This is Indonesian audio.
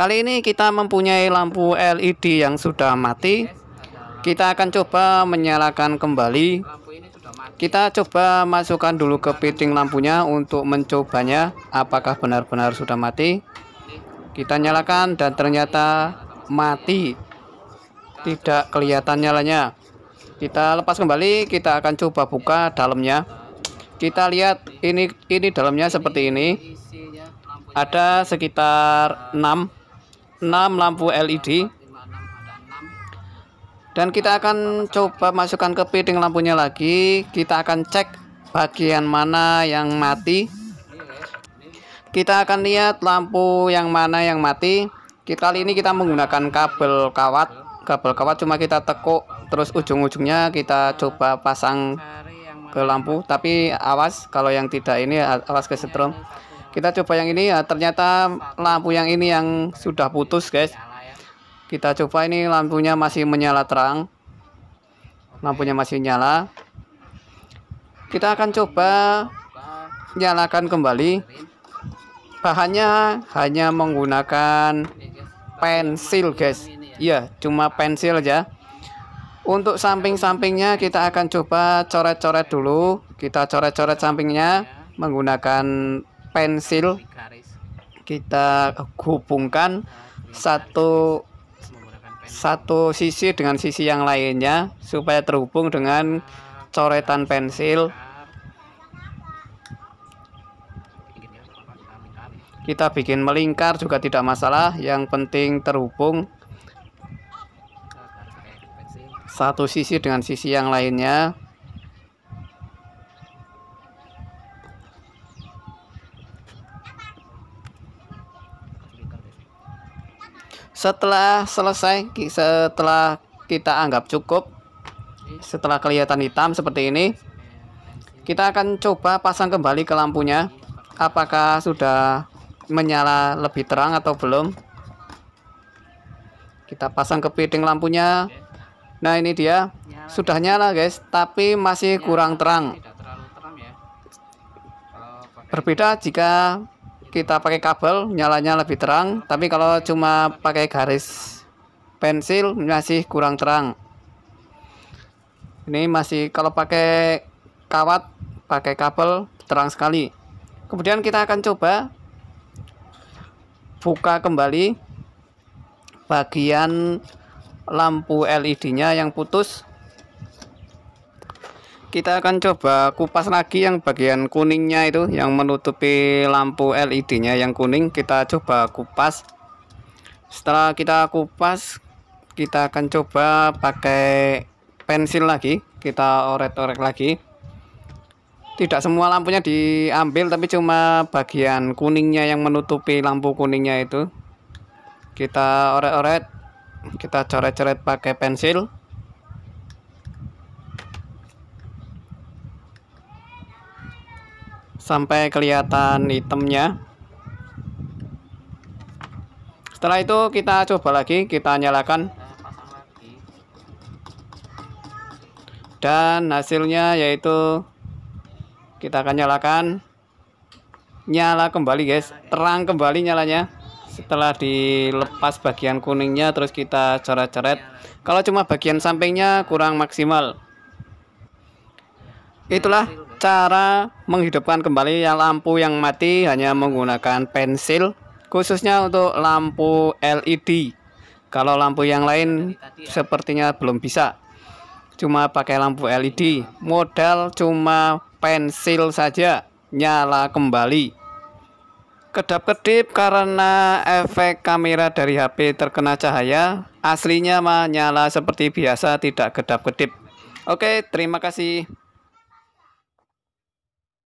Kali ini kita mempunyai lampu LED yang sudah mati. Kita akan coba menyalakan kembali. Kita coba masukkan dulu ke piting lampunya untuk mencobanya apakah benar-benar sudah mati. Kita nyalakan dan ternyata mati. Tidak kelihatan nyalanya. Kita lepas kembali, kita akan coba buka dalamnya. Kita lihat ini ini dalamnya seperti ini. Ada sekitar 6 6 lampu LED dan kita akan coba masukkan ke piring lampunya lagi kita akan cek bagian mana yang mati kita akan lihat lampu yang mana yang mati kita kali ini kita menggunakan kabel kawat kabel kawat cuma kita tekuk terus ujung-ujungnya kita coba pasang ke lampu tapi awas kalau yang tidak ini awas ke setrum kita coba yang ini ya ternyata lampu yang ini yang sudah putus guys kita coba ini lampunya masih menyala terang lampunya masih nyala kita akan coba nyalakan kembali bahannya hanya menggunakan pensil guys iya cuma pensil aja untuk samping-sampingnya kita akan coba coret-coret dulu kita coret-coret sampingnya menggunakan pensil kita hubungkan satu satu sisi dengan sisi yang lainnya supaya terhubung dengan coretan pensil kita bikin melingkar juga tidak masalah yang penting terhubung satu sisi dengan sisi yang lainnya setelah selesai setelah kita anggap cukup setelah kelihatan hitam seperti ini kita akan coba pasang kembali ke lampunya apakah sudah menyala lebih terang atau belum kita pasang ke piring lampunya nah ini dia sudah nyala guys tapi masih kurang terang ya. berbeda jika kita pakai kabel nyalanya lebih terang tapi kalau cuma pakai garis pensil masih kurang terang ini masih kalau pakai kawat pakai kabel terang sekali kemudian kita akan coba buka kembali bagian lampu LED nya yang putus kita akan coba kupas lagi yang bagian kuningnya itu yang menutupi lampu LED nya yang kuning kita coba kupas setelah kita kupas kita akan coba pakai pensil lagi kita orek-orek lagi tidak semua lampunya diambil tapi cuma bagian kuningnya yang menutupi lampu kuningnya itu kita orek-orek, kita coret-coret pakai pensil sampai kelihatan itemnya. setelah itu kita coba lagi kita nyalakan dan hasilnya yaitu kita akan nyalakan nyala kembali guys terang kembali nyalanya setelah dilepas bagian kuningnya terus kita coret-coret kalau cuma bagian sampingnya kurang maksimal Itulah cara menghidupkan kembali yang lampu yang mati hanya menggunakan pensil khususnya untuk lampu LED. Kalau lampu yang lain ya. sepertinya belum bisa. Cuma pakai lampu LED, modal cuma pensil saja nyala kembali. Kedap-kedip karena efek kamera dari HP terkena cahaya, aslinya menyala seperti biasa tidak kedap-kedip. Oke, terima kasih.